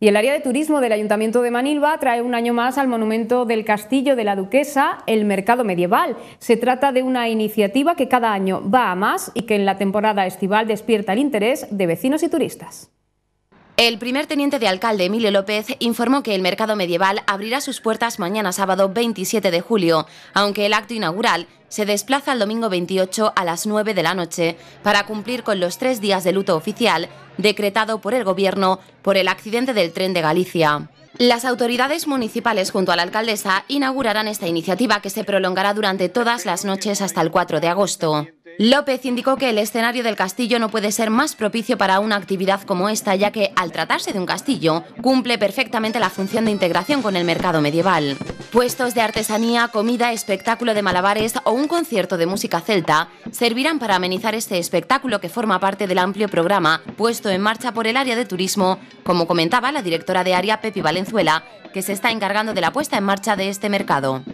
Y el área de turismo del Ayuntamiento de Manilva trae un año más al monumento del Castillo de la Duquesa, el Mercado Medieval. Se trata de una iniciativa que cada año va a más y que en la temporada estival despierta el interés de vecinos y turistas. El primer teniente de alcalde, Emilio López, informó que el mercado medieval abrirá sus puertas mañana sábado 27 de julio, aunque el acto inaugural se desplaza al domingo 28 a las 9 de la noche para cumplir con los tres días de luto oficial decretado por el Gobierno por el accidente del tren de Galicia. Las autoridades municipales junto a la alcaldesa inaugurarán esta iniciativa que se prolongará durante todas las noches hasta el 4 de agosto. López indicó que el escenario del castillo no puede ser más propicio para una actividad como esta, ya que al tratarse de un castillo cumple perfectamente la función de integración con el mercado medieval. Puestos de artesanía, comida, espectáculo de malabares o un concierto de música celta servirán para amenizar este espectáculo que forma parte del amplio programa puesto en marcha por el área de turismo, como comentaba la directora de área Pepi Valenzuela, que se está encargando de la puesta en marcha de este mercado.